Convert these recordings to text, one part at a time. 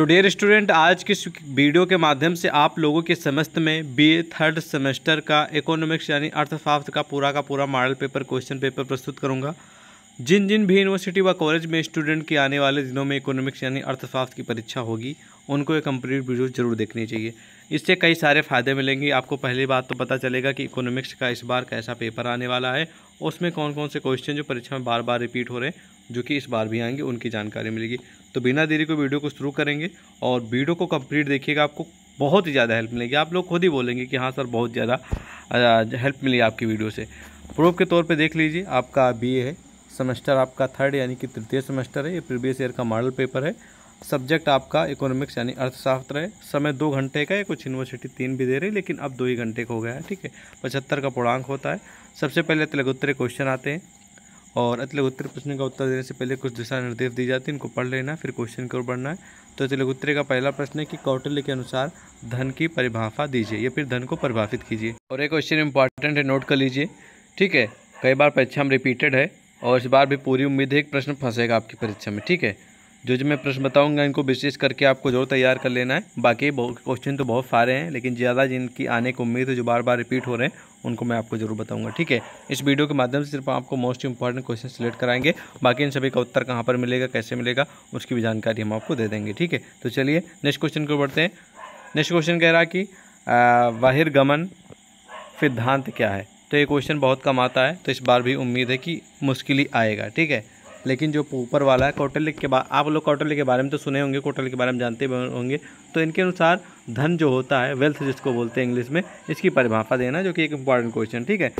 तो dear student आज के वीडियो के माध्यम से आप लोगों के समस्त में बीए थर्ड सेमेस्टर का इकोनॉमिक्स यानी अर्थशास्त्र का पूरा का पूरा मॉडल पेपर क्वेश्चन पेपर प्रस्तुत करूंगा जिन जिन भी यूनिवर्सिटी व कॉलेज में स्टूडेंट की आने वाले दिनों में इकोनॉमिक्स यानी अर्थशास्त्र की परीक्षा होगी उनको ये कम्प्लीट वीडियो जरूर देखनी चाहिए इससे कई सारे फ़ायदे मिलेंगे आपको पहली बात तो पता चलेगा कि इकोनॉमिक्स का इस बार कैसा पेपर आने वाला है उसमें कौन कौन से क्वेश्चन जो परीक्षा में बार बार रिपीट हो रहे हैं जो कि इस बार भी आएंगे उनकी जानकारी मिलेगी तो बिना देरी को वीडियो को शुरू करेंगे और वीडियो को कंप्लीट देखिएगा आपको बहुत ही ज़्यादा हेल्प मिलेगी आप लोग खुद ही बोलेंगे कि हाँ सर बहुत ज़्यादा हेल्प मिली आपकी वीडियो से प्रूफ के तौर पर देख लीजिए आपका बी है सेमेस्टर आपका थर्ड यानी कि तृतीय सेमेस्टर है ये प्रीवियस ईयर का मॉडल पेपर है सब्जेक्ट आपका इकोनॉमिक्स यानी अर्थशास्त्र है समय दो घंटे का है कुछ यूनिवर्सिटी तीन भी दे रही है लेकिन अब दो ही घंटे का हो गया है ठीक है पचहत्तर का पूर्णांक होता है सबसे पहले तिलगोत्तरे क्वेश्चन आते हैं और अतलग उत्तर प्रश्न का उत्तर देने से पहले कुछ दिशा निर्देश दी जाती है इनको पढ़ लेना फिर क्वेश्चन की ओर बढ़ना है तो अतलग उत्तर का पहला प्रश्न है कि कौटिल्य के अनुसार धन की परिभाषा दीजिए या फिर धन को परिभाषित कीजिए और एक क्वेश्चन इंपॉर्टेंट है नोट कर लीजिए ठीक है कई बार परीक्षा में रिपीटेड है और इस बार भी पूरी उम्मीद है एक प्रश्न फंसेगा आपकी परीक्षा में ठीक है जो जो मैं प्रश्न बताऊंगा इनको विशेष करके आपको जरूर तैयार कर लेना है बाकी क्वेश्चन तो बहुत सारे हैं लेकिन ज़्यादा जिनकी आने की उम्मीद है जो बार बार रिपीट हो रहे हैं उनको मैं आपको जरूर बताऊंगा ठीक है इस वीडियो के माध्यम से सिर्फ आपको मोस्ट इंपॉर्टेंट क्वेश्चन सिलेक्ट कराएंगे बाकी इन सभी का उत्तर कहाँ पर मिलेगा कैसे मिलेगा उसकी भी जानकारी हम आपको दे देंगे ठीक है तो चलिए नेक्स्ट क्वेश्चन को बढ़ते हैं नेक्स्ट क्वेश्चन कह रहा कि बहिर्गमन सिद्धांत क्या है तो ये क्वेश्चन बहुत कम आता है तो इस बार भी उम्मीद है कि मुश्किल ही आएगा ठीक है लेकिन जो ऊपर वाला है कौटल्य के बाद आप लोग कौटल्य के बारे में तो सुने होंगे कौटल्य के बारे में जानते होंगे तो इनके अनुसार धन जो होता है वेल्थ जिसको बोलते हैं इंग्लिश में इसकी परिभाषा देना जो कि एक इंपॉर्टेंट क्वेश्चन ठीक है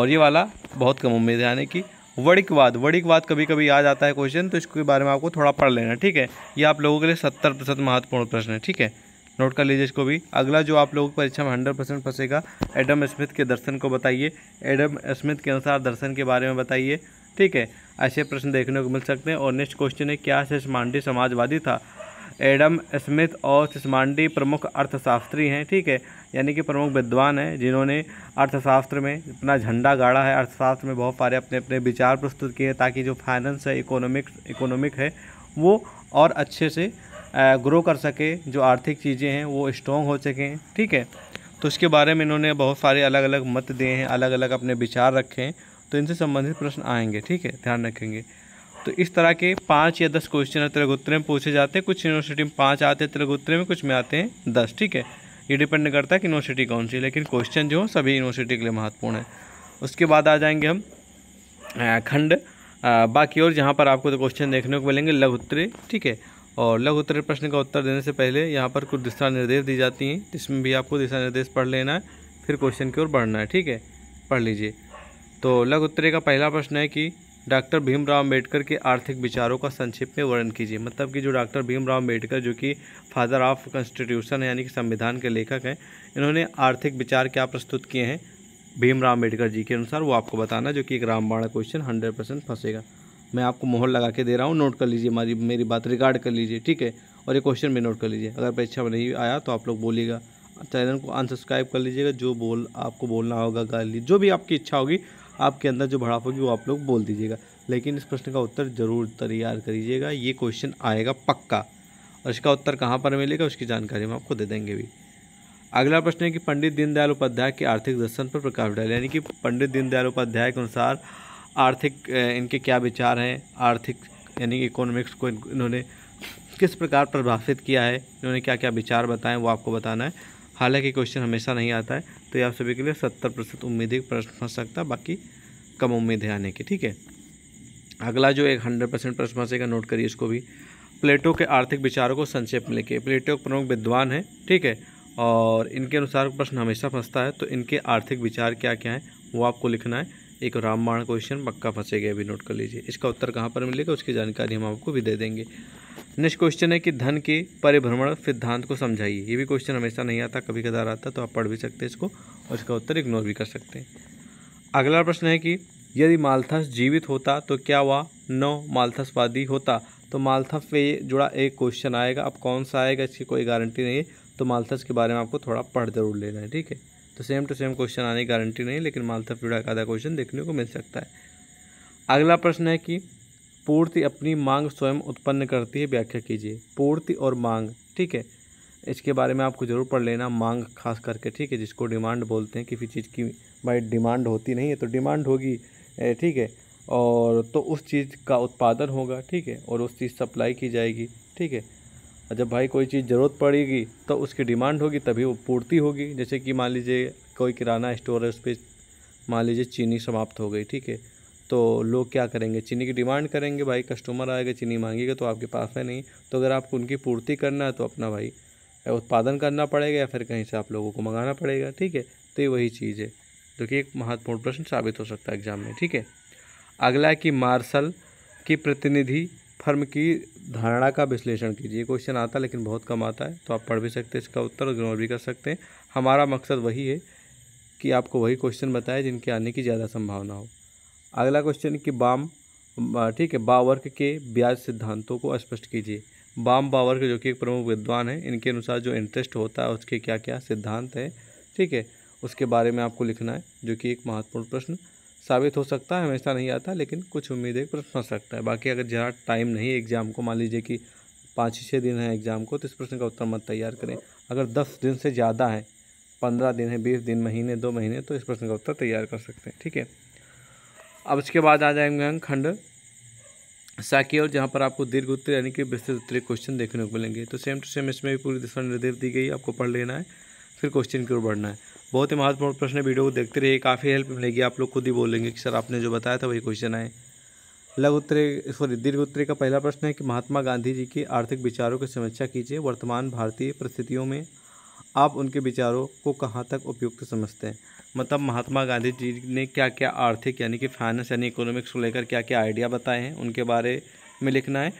और ये वाला बहुत कम उम्मीद है यानी कि वड़िकवाद वड़िकवाद कभी कभी आ जाता है क्वेश्चन तो इसके बारे में आपको थोड़ा पढ़ लेना ठीक है ये आप लोगों के लिए सत्तर प्रतिशत महत्वपूर्ण प्रश्न है ठीक है नोट कर लीजिए इसको भी अगला जो आप लोगों की परीक्षा में हंड्रेड परसेंट फंसेगा एडम स्मिथ के दर्शन को बताइए एडम स्मिथ के अनुसार दर्शन के बारे में बताइए ठीक है ऐसे प्रश्न देखने को मिल सकते हैं और नेक्स्ट क्वेश्चन है क्या सिस्मांडी समाजवादी था एडम स्मिथ और सिस्मांडी प्रमुख अर्थशास्त्री हैं ठीक है यानी कि प्रमुख विद्वान हैं जिन्होंने अर्थशास्त्र में अपना झंडा गाड़ा है अर्थशास्त्र में बहुत सारे अपने अपने विचार प्रस्तुत किए हैं ताकि जो फाइनेंस है इकोनॉमिक इकोनॉमिक है वो और अच्छे से ग्रो कर सके जो आर्थिक चीज़ें हैं वो स्ट्रॉन्ग हो सकें ठीक है तो उसके बारे में इन्होंने बहुत सारे अलग अलग मत दिए हैं अलग अलग अपने विचार रखे हैं तो इनसे संबंधित प्रश्न आएंगे ठीक है ध्यान रखेंगे तो इस तरह के पाँच या दस क्वेश्चन त्रिगुत्तर में पूछे जाते हैं कुछ यूनिवर्सिटी में पाँच आते हैं त्रिगुत्तर में कुछ में आते हैं दस ठीक है ये डिपेंड करता है कि यूनिवर्सिटी कौन सी लेकिन क्वेश्चन जो हो सभी यूनिवर्सिटी के लिए महत्वपूर्ण है उसके बाद आ जाएंगे हम खंड बाकी और जहाँ पर आपको तो क्वेश्चन देखने को मिलेंगे लघु उत्तरे ठीक है और लघु उत्तरे प्रश्न का उत्तर देने से पहले यहाँ पर कुछ दिशा निर्देश दी जाती हैं जिसमें भी आपको दिशा निर्देश पढ़ लेना है फिर क्वेश्चन की ओर बढ़ना है ठीक है पढ़ लीजिए तो लग उत्तरे का पहला प्रश्न है कि डॉक्टर भीमराव अम्बेडकर के आर्थिक विचारों का संक्षिप्त में वर्णन कीजिए मतलब कि जो डॉक्टर भीमराव अम्बेडकर जो कि फादर ऑफ कॉन्स्टिट्यूशन है यानी कि संविधान के लेखक हैं इन्होंने आर्थिक विचार क्या प्रस्तुत किए हैं भीमराव अम्बेडकर जी के अनुसार वो आपको बताना जो कि एक रामबाणा क्वेश्चन हंड्रेड परसेंट फंसेगा मैं आपको मोहर लगा के दे रहा हूँ नोट कर लीजिए हमारी मेरी बात रिकॉर्ड कर लीजिए ठीक है और ये क्वेश्चन भी नोट कर लीजिए अगर परीक्षा में नहीं आया तो आप लोग बोलिएगा चैनल को अनसब्सक्राइब कर लीजिएगा जो बोल आपको बोलना होगा गाली जो भी आपकी इच्छा होगी आपके अंदर जो भड़ाप होगी वो आप लोग बोल दीजिएगा लेकिन इस प्रश्न का उत्तर ज़रूर तैयार करिएगा ये क्वेश्चन आएगा पक्का और इसका उत्तर कहाँ पर मिलेगा उसकी जानकारी हम आपको दे देंगे भी अगला प्रश्न है कि पंडित दीनदयाल उपाध्याय के आर्थिक दर्शन पर प्रकाश डाले यानी कि पंडित दीनदयाल उपाध्याय के अनुसार आर्थिक इनके क्या विचार हैं आर्थिक यानी कि इकोनॉमिक्स को इन्होंने किस प्रकार प्रभावित किया है इन्होंने क्या क्या विचार बताएं वो आपको बताना है हालांकि क्वेश्चन हमेशा नहीं आता है तो ये आप सभी के लिए सत्तर प्रतिशत उम्मीद ही प्रश्न फंस सकता बाकी कम उम्मीद है आने की ठीक है अगला जो एक हंड्रेड परसेंट प्रश्न फंसेगा नोट करिए इसको भी प्लेटो के आर्थिक विचारों को संक्षेप में लिखिए प्लेटो प्रमुख विद्वान है ठीक है और इनके अनुसार प्रश्न हमेशा फंसता है तो इनके आर्थिक विचार क्या क्या हैं वो आपको लिखना है एक रामबाण क्वेश्चन पक्का फंसेगा अभी नोट कर लीजिए इसका उत्तर कहाँ पर मिलेगा उसकी जानकारी हम आपको भी दे देंगे नेक्स्ट क्वेश्चन है कि धन के परिभ्रमण सिद्धांत को समझाइए ये भी क्वेश्चन हमेशा नहीं आता कभी कदार आता तो आप पढ़ भी सकते हैं इसको और इसका उत्तर इग्नोर भी कर सकते हैं अगला प्रश्न है कि यदि मालथस जीवित होता तो क्या वह नौ मालथसवादी होता तो मालथस से जुड़ा एक क्वेश्चन आएगा अब कौन सा आएगा इसकी कोई गारंटी नहीं है तो मालथस के बारे में आपको थोड़ा पढ़ जरूर लेना है ठीक है तो सेम टू सेम क्वेश्चन आने की गारंटी नहीं लेकिन मालथस जुड़ा एक आधा क्वेश्चन देखने को मिल सकता है अगला प्रश्न है कि पूर्ति अपनी मांग स्वयं उत्पन्न करती है व्याख्या कीजिए पूर्ति और मांग ठीक है इसके बारे में आपको ज़रूर पढ़ लेना मांग खास करके ठीक है जिसको डिमांड बोलते हैं किसी चीज़ की भाई डिमांड होती नहीं है तो डिमांड होगी ठीक है और तो उस चीज़ का उत्पादन होगा ठीक है और उस चीज़ सप्लाई की जाएगी ठीक है जब भाई कोई चीज़ ज़रूरत पड़ेगी तो उसकी डिमांड होगी तभी वो पूर्ति होगी जैसे कि मान लीजिए कोई किराना स्टोर है उस पर मान लीजिए चीनी समाप्त हो गई ठीक है तो लोग क्या करेंगे चीनी की डिमांड करेंगे भाई कस्टमर आएगा चीनी मांगेगा तो आपके पास है नहीं तो अगर आपको उनकी पूर्ति करना है तो अपना भाई उत्पादन करना पड़ेगा या फिर कहीं से आप लोगों को मंगाना पड़ेगा ठीक है तो ये वही चीज़ है जो कि एक महत्वपूर्ण प्रश्न साबित हो सकता है एग्जाम में ठीक है अगला है कि मार्शल की प्रतिनिधि फर्म की धारणा का विश्लेषण कीजिए क्वेश्चन आता है लेकिन बहुत कम आता है तो आप पढ़ भी सकते हैं इसका उत्तर इग्नोर भी कर सकते हैं हमारा मकसद वही है कि आपको वही क्वेश्चन बताए जिनके आने की ज़्यादा संभावना हो अगला क्वेश्चन कि बाम ठीक है बावर्क के ब्याज सिद्धांतों को स्पष्ट कीजिए बाम बावर्क जो कि एक प्रमुख विद्वान है इनके अनुसार जो इंटरेस्ट होता है उसके क्या क्या सिद्धांत है ठीक है उसके बारे में आपको लिखना है जो कि एक महत्वपूर्ण प्रश्न साबित हो सकता है हमेशा नहीं आता लेकिन कुछ उम्मीद एक प्रश्न फंस सकता है बाकी अगर जरा टाइम नहीं एग्ज़ाम को मान लीजिए कि पाँच छः दिन है एग्ज़ाम को तो इस प्रश्न का उत्तर मत तैयार करें अगर दस दिन से ज़्यादा है पंद्रह दिन है बीस दिन महीने दो महीने तो इस प्रश्न का उत्तर तैयार कर सकते हैं ठीक है अब उसके बाद आ जाएंगे हम खंड साकी और जहाँ पर आपको दीर्घ उत्तर यानी कि विस्तृत उत्तर क्वेश्चन देखने को मिलेंगे तो सेम टू सेम इसमें भी पूरी दिशा निर्देश दी गई आपको पढ़ लेना है फिर क्वेश्चन की ओर बढ़ना है बहुत ही महत्वपूर्ण प्रश्न वीडियो को देखते रहिए काफ़ी हेल्प मिलेगी आप लोग खुद ही बोलेंगे कि सर आपने जो बताया था वही क्वेश्चन आए लघु उत्तरे सॉरी दीर्घ उत्तरी का पहला प्रश्न है कि महात्मा गांधी जी के आर्थिक विचारों की समीक्षा कीजिए वर्तमान भारतीय परिस्थितियों में आप उनके विचारों को कहाँ तक उपयुक्त समझते हैं मतलब महात्मा गांधी जी ने क्या क्या आर्थिक यानी कि फाइनेंस यानी इकोनॉमिक्स को लेकर क्या क्या आइडिया बताए हैं उनके बारे में लिखना है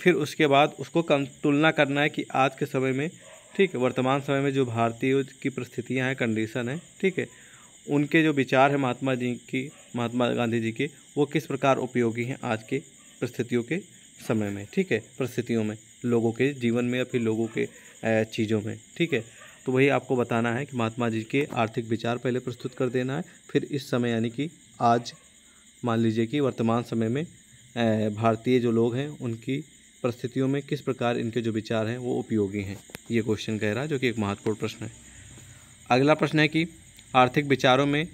फिर उसके बाद उसको कम तुलना करना है कि आज के समय में ठीक है वर्तमान समय में जो भारतीय की परिस्थितियाँ हैं कंडीशन है ठीक है उनके जो विचार हैं महात्मा जी की महात्मा गांधी जी के वो किस प्रकार उपयोगी हैं आज के परिस्थितियों के समय में ठीक है परिस्थितियों में लोगों के जीवन में या फिर लोगों के चीज़ों में ठीक है तो वही आपको बताना है कि महात्मा जी के आर्थिक विचार पहले प्रस्तुत कर देना है फिर इस समय यानी कि आज मान लीजिए कि वर्तमान समय में भारतीय जो लोग हैं उनकी परिस्थितियों में किस प्रकार इनके जो विचार हैं वो उपयोगी हैं ये क्वेश्चन कह रहा है जो कि एक महत्वपूर्ण प्रश्न है अगला प्रश्न है कि आर्थिक विचारों में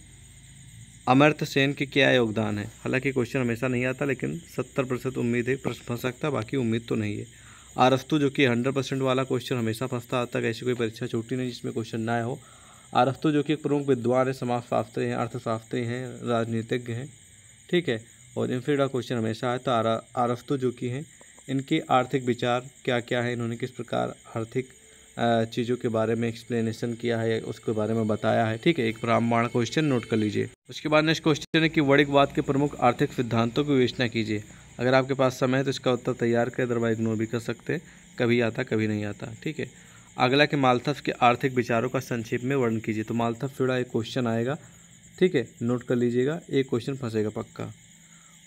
अमर्थ सेन के क्या योगदान है हालांकि क्वेश्चन हमेशा नहीं आता लेकिन सत्तर प्रतिशत उम्मीद है प्रश्न फंस सकता बाकी उम्मीद तो नहीं है आरस्तु जो कि हंड्रेड परसेंट वाला क्वेश्चन हमेशा फंसता आता है ऐसी कोई परीक्षा छोटी नहीं जिसमें क्वेश्चन ना हो आरस्तु जो कि एक प्रमुख विद्वान है समाजशास्त्री हैं अर्थशास्त्री हैं राजनीतिज्ञ हैं ठीक है और इन फिर क्वेश्चन हमेशा है तो आरस्तु जो कि हैं इनके आर्थिक विचार क्या क्या है इन्होंने किस प्रकार आर्थिक चीज़ों के बारे में एक्सप्लेनेशन किया है उसके बारे में बताया है ठीक है एक ब्राह्मण क्वेश्चन नोट कर लीजिए उसके बाद नेक्स्ट क्वेश्चन है कि वर्णिकवाद के प्रमुख आर्थिक सिद्धांतों की विवेचना कीजिए अगर आपके पास समय है तो इसका उत्तर तैयार करें अदरवाइज इग्नोर भी कर सकते कभी आता कभी नहीं आता ठीक है अगला कि मालथफ के आर्थिक विचारों का संक्षेप में वर्णन कीजिए तो मालथफ जुड़ा एक क्वेश्चन आएगा ठीक है नोट कर लीजिएगा एक क्वेश्चन फंसेगा पक्का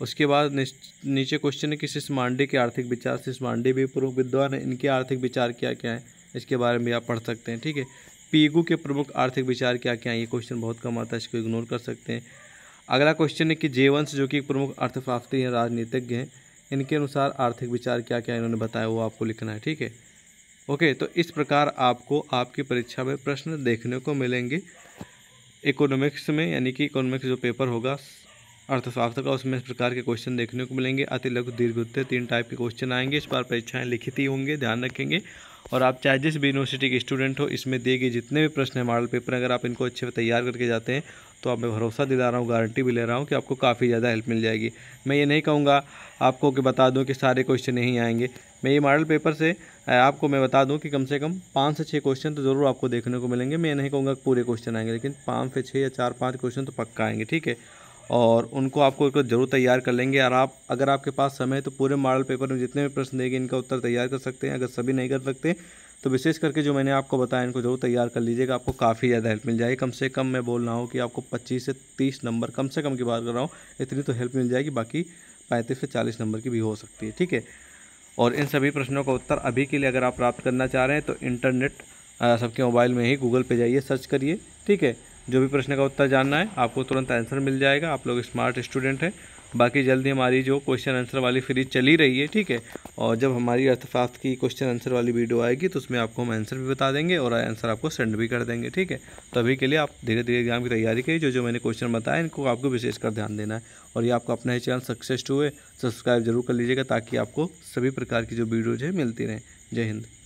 उसके बाद नीचे क्वेश्चन है कि शिष मांडे के आर्थिक विचार शिष मांडे भी प्रमुख विद्वान है इनके आर्थिक विचार क्या क्या हैं इसके बारे में आप पढ़ सकते हैं ठीक है पीगू के प्रमुख आर्थिक विचार क्या क्या हैं ये क्वेश्चन बहुत कम आता है इसको इग्नोर कर सकते हैं अगला क्वेश्चन है कि जेवंश जो कि एक प्रमुख अर्थशास्त्री हैं राजनीतिज्ञ हैं इनके अनुसार आर्थिक विचार क्या क्या इन्होंने बताया वो आपको लिखना है ठीक है ओके तो इस प्रकार आपको आपकी परीक्षा में प्रश्न देखने को मिलेंगे इकोनॉमिक्स में यानी कि इकोनॉमिक्स जो पेपर होगा अर्थशास्त्र का उसमें इस प्रकार के क्वेश्चन देखने को मिलेंगे अति लघु दीर्घ उत्तर तीन टाइप के क्वेश्चन आएंगे इस बार परीक्षाएं लिखित ही होंगे ध्यान रखेंगे और आप चाहे जिस भी यूनिवर्सिटी के स्टूडेंट हो इसमें दिए गए जितने भी प्रश्न हैं मॉडल पेपर अगर आप इनको अच्छे से तैयार करके जाते हैं तो आप मैं भरोसा दिला रहा हूँ गारंटी भी ले रहा हूँ कि आपको काफ़ी ज़्यादा हेल्प मिल जाएगी मैं ये नहीं कहूँगा आपको कि बता दूँ कि सारे क्वेश्चन नहीं आएंगे मैं ये मॉडल पेपर से आपको मैं बता दूँ कि कम से कम पाँच से छः क्वेश्चन तो ज़रूर आपको देखने को मिलेंगे मैं नहीं कहूँगा पूरे क्वेश्चन आएंगे लेकिन पाँच से छः या चार पाँच क्वेश्चन तो पक्का आएंगे ठीक है और उनको आपको एक ज़रूर तैयार कर लेंगे और आप अगर आपके पास समय है तो पूरे मॉडल पेपर में जितने भी प्रश्न देंगे इनका उत्तर तैयार कर सकते हैं अगर सभी नहीं कर सकते तो विशेष करके जो मैंने आपको बताया इनको जरूर तैयार कर लीजिएगा आपको काफ़ी ज़्यादा हेल्प मिल जाएगी कम से कम मैं बोल रहा हूँ कि आपको पच्चीस से तीस नंबर कम से कम की बात कर रहा हूँ इतनी तो हेल्प मिल जाएगी बाकी पैंतीस से चालीस नंबर की भी हो सकती है ठीक है और इन सभी प्रश्नों का उत्तर अभी के लिए अगर आप प्राप्त करना चाह रहे हैं तो इंटरनेट सबके मोबाइल में ही गूगल पर जाइए सर्च करिए ठीक है जो भी प्रश्न का उत्तर जानना है आपको तुरंत आंसर मिल जाएगा आप लोग स्मार्ट स्टूडेंट हैं बाकी जल्दी हमारी जो क्वेश्चन आंसर वाली फ्री चली रही है ठीक है और जब हमारी अर्थशास्त्र की क्वेश्चन आंसर वाली वीडियो आएगी तो उसमें आपको हम आंसर भी बता देंगे और आंसर आपको सेंड भी कर देंगे ठीक है तो अभी के लिए आप धीरे धीरे एग्जाम की तैयारी करिए जो जो मैंने क्वेश्चन बताया इनको आपको विशेषकर ध्यान देना है और ये आपको अपना ही चैनल सक्सेस हुए सब्सक्राइब जरूर कर लीजिएगा ताकि आपको सभी प्रकार की जो वीडियोज है मिलती रहें जय हिंद